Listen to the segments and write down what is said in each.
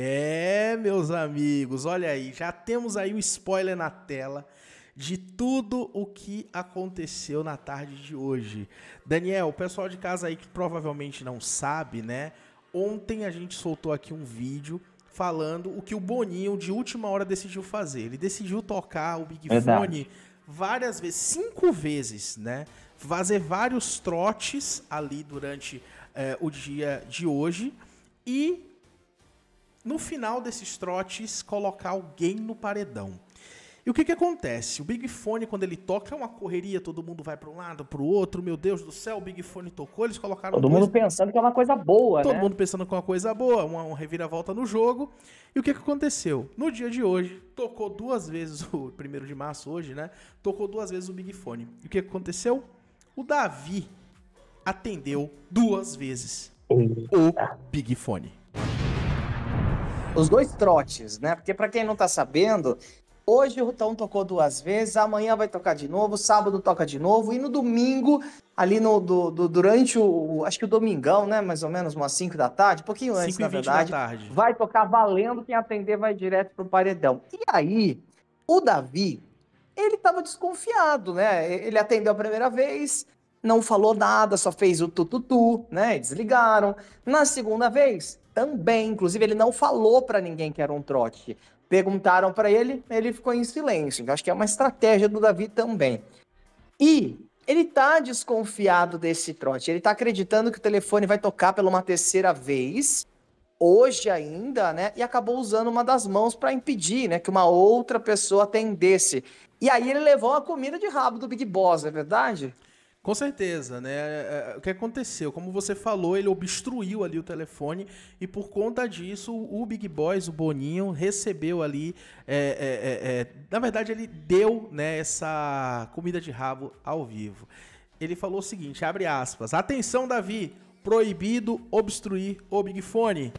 É, meus amigos, olha aí, já temos aí o um spoiler na tela de tudo o que aconteceu na tarde de hoje. Daniel, o pessoal de casa aí que provavelmente não sabe, né? Ontem a gente soltou aqui um vídeo falando o que o Boninho de última hora decidiu fazer. Ele decidiu tocar o Big Verdade. Fone várias vezes, cinco vezes, né? Fazer vários trotes ali durante eh, o dia de hoje e no final desses trotes, colocar alguém no paredão. E o que, que acontece? O Big Fone, quando ele toca, é uma correria, todo mundo vai para um lado, para o outro. Meu Deus do céu, o Big Fone tocou, eles colocaram. Todo dois... mundo pensando que é uma coisa boa, Todo né? mundo pensando que é uma coisa boa, uma, uma reviravolta no jogo. E o que, que aconteceu? No dia de hoje, tocou duas vezes, o primeiro de março, hoje, né? Tocou duas vezes o Big Fone. E o que, que aconteceu? O Davi atendeu duas vezes o Big Fone. Os dois trotes, né? Porque para quem não tá sabendo, hoje o Rutão tocou duas vezes, amanhã vai tocar de novo, sábado toca de novo, e no domingo, ali no, do, do durante o, Acho que o domingão, né? Mais ou menos umas 5 da tarde, um pouquinho antes, na verdade. tarde. Vai tocar valendo, quem atender vai direto pro paredão. E aí, o Davi, ele tava desconfiado, né? Ele atendeu a primeira vez, não falou nada, só fez o tututu, né? desligaram. Na segunda vez, também, inclusive ele não falou para ninguém que era um trote. Perguntaram para ele, ele ficou em silêncio. acho que é uma estratégia do Davi também. E ele tá desconfiado desse trote. Ele tá acreditando que o telefone vai tocar pela uma terceira vez, hoje ainda, né? E acabou usando uma das mãos para impedir, né, que uma outra pessoa atendesse. E aí ele levou a comida de rabo do Big Boss, é verdade? Com certeza, né? É, é, o que aconteceu? Como você falou, ele obstruiu ali o telefone e por conta disso o Big Boys, o Boninho, recebeu ali. É, é, é, é, na verdade, ele deu né, essa comida de rabo ao vivo. Ele falou o seguinte: abre aspas. Atenção, Davi! Proibido obstruir o Big Fone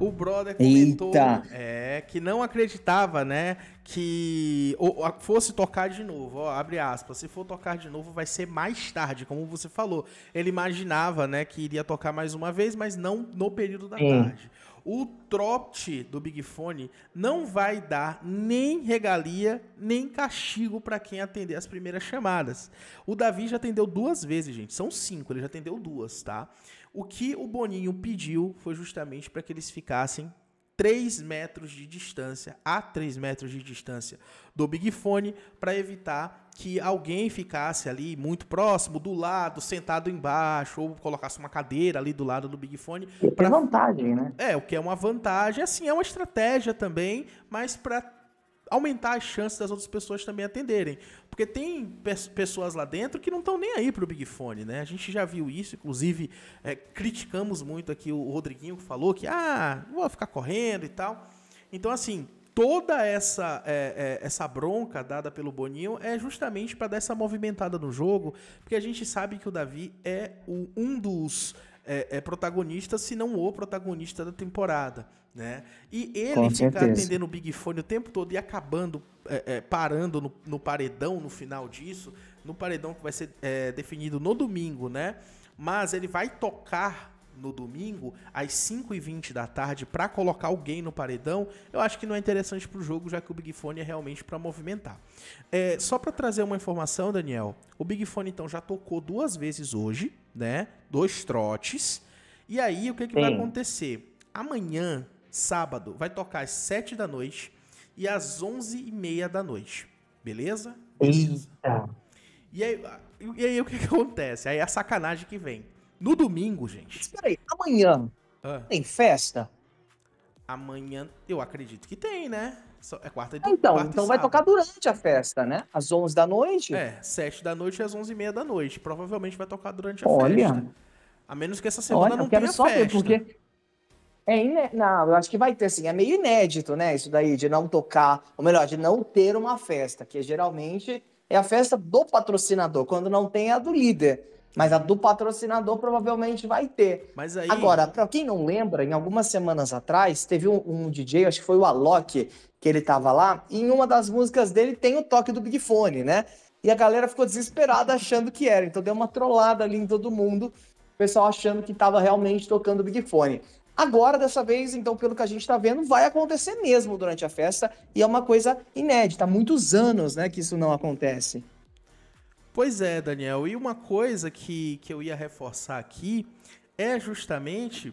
o brother comentou Eita. é, que não acreditava, né? Que ou, fosse tocar de novo, ó, abre aspas. Se for tocar de novo, vai ser mais tarde, como você falou. Ele imaginava, né, que iria tocar mais uma vez, mas não no período da Sim. tarde o trote do Big Fone não vai dar nem regalia, nem castigo para quem atender as primeiras chamadas. O Davi já atendeu duas vezes, gente. São cinco, ele já atendeu duas, tá? O que o Boninho pediu foi justamente para que eles ficassem 3 metros de distância, a 3 metros de distância do Big Fone, para evitar que alguém ficasse ali muito próximo, do lado, sentado embaixo, ou colocasse uma cadeira ali do lado do Big Fone. É pra... É vantagem, né? É, o que é uma vantagem. Assim, é uma estratégia também, mas para aumentar as chances das outras pessoas também atenderem. Porque tem pe pessoas lá dentro que não estão nem aí para o Big Fone, né? A gente já viu isso, inclusive é, criticamos muito aqui o Rodriguinho que falou que, ah, vou ficar correndo e tal. Então, assim, toda essa, é, é, essa bronca dada pelo Boninho é justamente para dar essa movimentada no jogo, porque a gente sabe que o Davi é o, um dos é, é, protagonista, se não o protagonista da temporada, né? E ele ficar atendendo o Big Fone o tempo todo e acabando, é, é, parando no, no, paredão no final disso, no paredão que vai ser é, definido no domingo, né? Mas ele vai tocar no domingo, às 5h20 da tarde, para colocar alguém no paredão, eu acho que não é interessante para o jogo, já que o Big Fone é realmente para movimentar. É, só para trazer uma informação, Daniel, o Big Fone então já tocou duas vezes hoje, né? Dois trotes. E aí, o que, que vai acontecer? Amanhã, sábado, vai tocar às 7 da noite e às 11h30 da noite. Beleza? Beleza. E aí, e aí o que, que acontece? Aí a sacanagem que vem. No domingo, gente. Espera aí, amanhã ah. tem festa? Amanhã, eu acredito que tem, né? É quarta de Então, quarta então vai tocar durante a festa, né? Às 11 da noite? É, 7 da noite às 11 e meia da noite. Provavelmente vai tocar durante a Olha. festa. A menos que essa semana Olha, não tenha só festa. Ver, porque é iné... Não, eu acho que vai ter assim. É meio inédito, né? Isso daí de não tocar, ou melhor, de não ter uma festa, que geralmente é a festa do patrocinador, quando não tem é a do líder. Mas a do patrocinador provavelmente vai ter. Mas aí... Agora, para quem não lembra, em algumas semanas atrás, teve um, um DJ, acho que foi o Alok, que ele tava lá, e em uma das músicas dele tem o toque do Big Fone, né? E a galera ficou desesperada achando que era. Então deu uma trollada ali em todo mundo, o pessoal achando que tava realmente tocando o Big Fone. Agora, dessa vez, então, pelo que a gente está vendo, vai acontecer mesmo durante a festa e é uma coisa inédita. Há muitos anos né, que isso não acontece. Pois é, Daniel. E uma coisa que, que eu ia reforçar aqui é justamente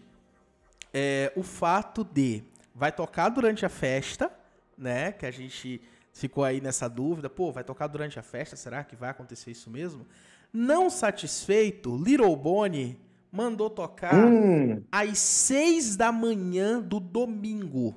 é, o fato de vai tocar durante a festa, né? Que a gente ficou aí nessa dúvida, pô, vai tocar durante a festa, será que vai acontecer isso mesmo? Não satisfeito, Little Bonnie mandou tocar hum. às seis da manhã do domingo.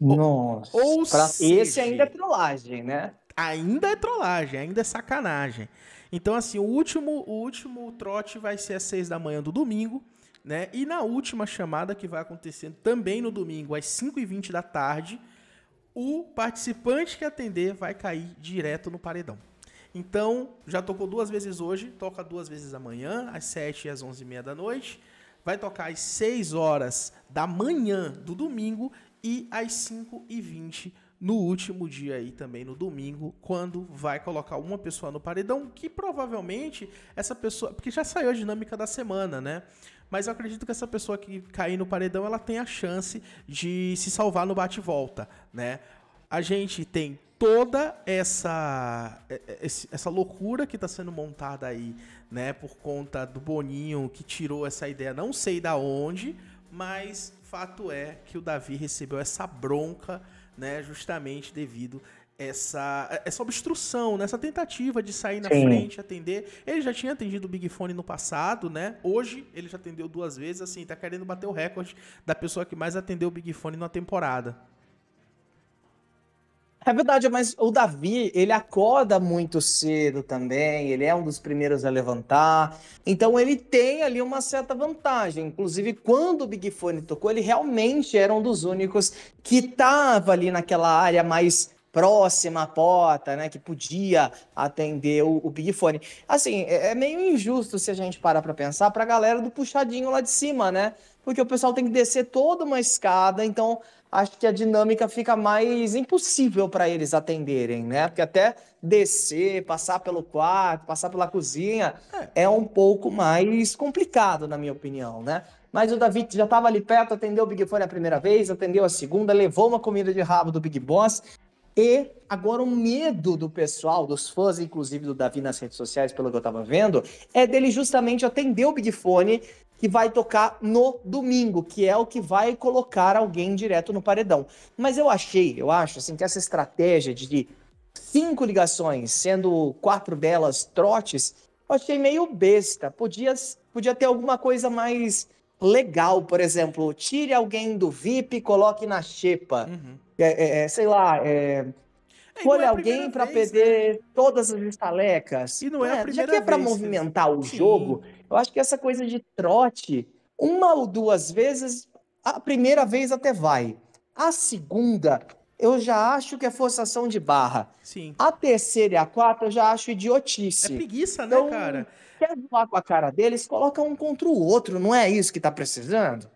Nossa, ou pra... seja, esse ainda é trollagem, né? ainda é trollagem, ainda é sacanagem. Então, assim, o último, o último trote vai ser às seis da manhã do domingo, né? E na última chamada, que vai acontecer também no domingo, às 5h20 da tarde, o participante que atender vai cair direto no paredão. Então, já tocou duas vezes hoje, toca duas vezes amanhã, às 7 e às 11h30 da noite. Vai tocar às 6 horas da manhã do domingo e às 5h20 no último dia aí também, no domingo, quando vai colocar uma pessoa no paredão, que provavelmente essa pessoa. Porque já saiu a dinâmica da semana, né? Mas eu acredito que essa pessoa que cair no paredão, ela tem a chance de se salvar no bate-volta, né? A gente tem toda essa é, é, essa loucura que está sendo montada aí, né, por conta do Boninho que tirou essa ideia, não sei da onde, mas fato é que o Davi recebeu essa bronca, né, justamente devido essa, essa obstrução, né? essa tentativa de sair na Sim. frente, atender. Ele já tinha atendido o Big Fone no passado, né? Hoje ele já atendeu duas vezes, assim, tá querendo bater o recorde da pessoa que mais atendeu o Big Fone na temporada. É verdade, mas o Davi, ele acorda muito cedo também, ele é um dos primeiros a levantar, então ele tem ali uma certa vantagem. Inclusive, quando o Big Fone tocou, ele realmente era um dos únicos que estava ali naquela área mais próxima à porta, né, que podia atender o, o Big Fone. Assim, é, é meio injusto se a gente parar para pensar para a galera do puxadinho lá de cima, né? Porque o pessoal tem que descer toda uma escada, então acho que a dinâmica fica mais impossível para eles atenderem, né? Porque até descer, passar pelo quarto, passar pela cozinha é. é um pouco mais complicado, na minha opinião, né? Mas o David já estava ali perto, atendeu o Big Fone a primeira vez, atendeu a segunda, levou uma comida de rabo do Big Boss. E agora o medo do pessoal, dos fãs, inclusive do Davi nas redes sociais, pelo que eu estava vendo, é dele justamente atender o Big Fone que vai tocar no domingo, que é o que vai colocar alguém direto no paredão. Mas eu achei, eu acho, assim, que essa estratégia de cinco ligações, sendo quatro delas trotes, eu achei meio besta. Podia, podia ter alguma coisa mais legal, por exemplo, tire alguém do VIP, coloque na xepa. Uhum. É, é, é sei lá, é, Escolha é alguém para né? perder né? todas as estalecas. E não é, é a primeira Já que é para né? movimentar o Sim. jogo, eu acho que essa coisa de trote, uma ou duas vezes, a primeira vez até vai. A segunda, eu já acho que é forçação de barra. Sim. A terceira e a quarta eu já acho idiotice. É preguiça, né, então, cara? Quer voar com a cara deles, coloca um contra o outro, não é isso que tá precisando?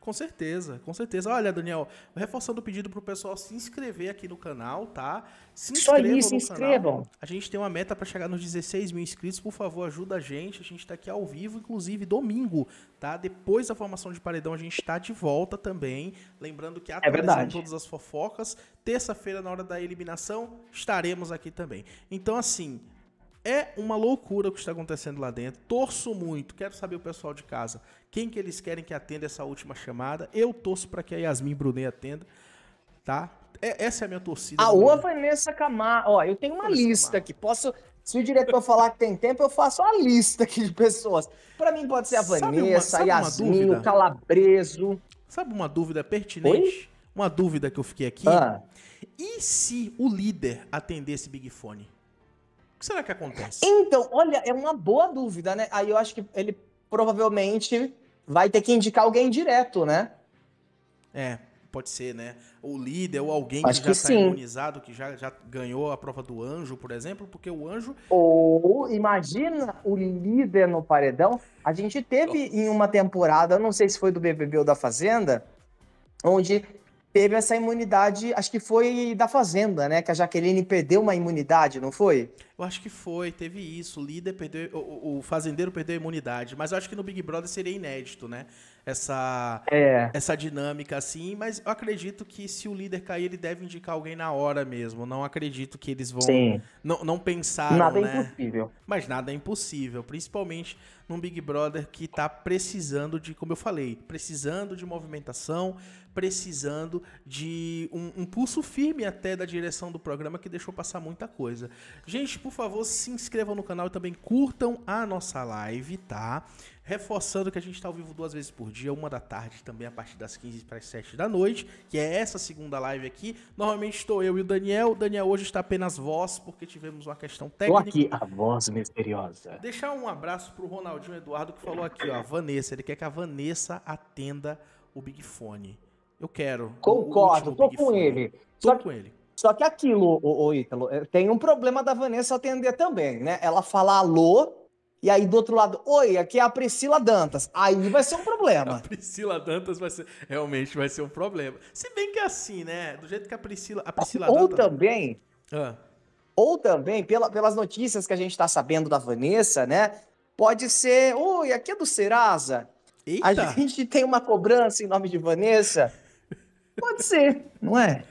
Com certeza, com certeza. Olha, Daniel, reforçando o pedido para o pessoal se inscrever aqui no canal, tá? Se inscrevam Só se inscrevam. Canal. A gente tem uma meta para chegar nos 16 mil inscritos, por favor, ajuda a gente. A gente está aqui ao vivo, inclusive domingo, tá? Depois da formação de paredão, a gente está de volta também. Lembrando que é atualizando é todas as fofocas, terça-feira, na hora da eliminação, estaremos aqui também. Então, assim, é uma loucura o que está acontecendo lá dentro. Torço muito, quero saber o pessoal de casa, quem que eles querem que atenda essa última chamada. Eu torço para que a Yasmin Brunet atenda, tá? É, essa é a minha torcida. A ou Vanessa Camargo. Ó, eu tenho uma Vanessa lista Camargo. aqui. Posso. Se o diretor falar que tem tempo, eu faço uma lista aqui de pessoas. Para mim pode ser a Vanessa, uma, a Yasmin, o Calabreso. Sabe uma dúvida pertinente? Oi? Uma dúvida que eu fiquei aqui. Ah. E se o líder atendesse Big Fone? que será que acontece? Então, olha, é uma boa dúvida, né? Aí eu acho que ele provavelmente vai ter que indicar alguém direto, né? É, pode ser, né? O líder ou alguém Acho que já está imunizado, que já, já ganhou a prova do anjo, por exemplo, porque o anjo. Ou imagina o líder no paredão. A gente teve em uma temporada, não sei se foi do BBB ou da Fazenda, onde teve essa imunidade, acho que foi da Fazenda, né? Que a Jaqueline perdeu uma imunidade, não foi? Eu acho que foi, teve isso. O líder perdeu, o, o fazendeiro perdeu a imunidade. Mas eu acho que no Big Brother seria inédito, né? Essa, é. essa dinâmica assim. Mas eu acredito que se o líder cair, ele deve indicar alguém na hora mesmo. Não acredito que eles vão. Sim. Não, não pensaram. Nada é né? é impossível. Mas nada é impossível. Principalmente num Big Brother que tá precisando de, como eu falei, precisando de movimentação, precisando de um, um pulso firme até da direção do programa que deixou passar muita coisa. Gente, por favor, se inscrevam no canal e também curtam a nossa live, tá? Reforçando que a gente está ao vivo duas vezes por dia, uma da tarde também a partir das 15 para as 7 da noite, que é essa segunda live aqui. Normalmente estou eu e o Daniel. O Daniel hoje está apenas voz, porque tivemos uma questão técnica. Estou aqui, a voz misteriosa. Deixar um abraço para o Ronaldinho Eduardo que falou aqui, ó, a Vanessa. Ele quer que a Vanessa atenda o Big Fone. Eu quero. Concordo, tô com ele. Tô com ele. Só que aquilo, o, o Ítalo, eh, tem um problema da Vanessa atender também, né? Ela fala alô, e aí do outro lado, oi, aqui é a Priscila Dantas. Aí vai ser um problema. a Priscila Dantas vai ser, realmente vai ser um problema. Se bem que é assim, né? Do jeito que a Priscila, a Priscila Ou Dantas... também... Ah. Ou também, pela, pelas notícias que a gente tá sabendo da Vanessa, né? Pode ser, oi, aqui é do Serasa. Eita. A gente tem uma cobrança em nome de Vanessa Pode ser, não é?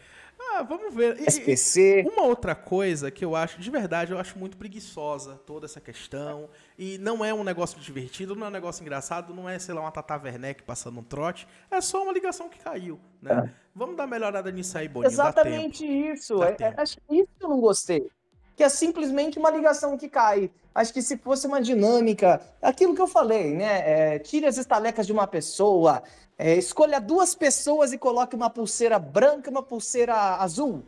Ah, vamos ver. E, SPC. uma outra coisa que eu acho, de verdade, eu acho muito preguiçosa toda essa questão. E não é um negócio divertido, não é um negócio engraçado, não é, sei lá, uma Tata Werneck passando um trote. É só uma ligação que caiu, né? Ah. Vamos dar melhorada nisso aí, Boninho. Exatamente isso. É, é acho que isso eu não gostei que é simplesmente uma ligação que cai. Acho que se fosse uma dinâmica, aquilo que eu falei, né? É, tire as estalecas de uma pessoa, é, escolha duas pessoas e coloque uma pulseira branca e uma pulseira azul.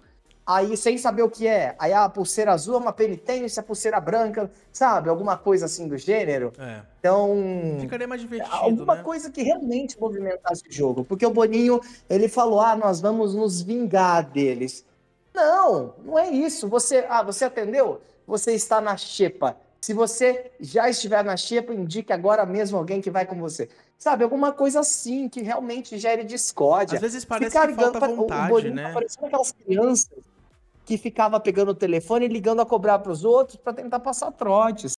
Aí, sem saber o que é, aí ah, a pulseira azul é uma penitência, a pulseira branca, sabe? Alguma coisa assim do gênero. É. Então. Ficaria mais divertido. É, alguma né? coisa que realmente movimentasse o jogo. Porque o Boninho, ele falou: ah, nós vamos nos vingar deles. Não, não é isso. Você, ah, você atendeu? Você está na xepa. Se você já estiver na xepa, indique agora mesmo alguém que vai com você. Sabe, alguma coisa assim que realmente gere discórdia. Às vezes parece Ficar que ligando, falta vontade, o né? Tá parecendo aquelas crianças que ficava pegando o telefone e ligando a cobrar para os outros para tentar passar trotes.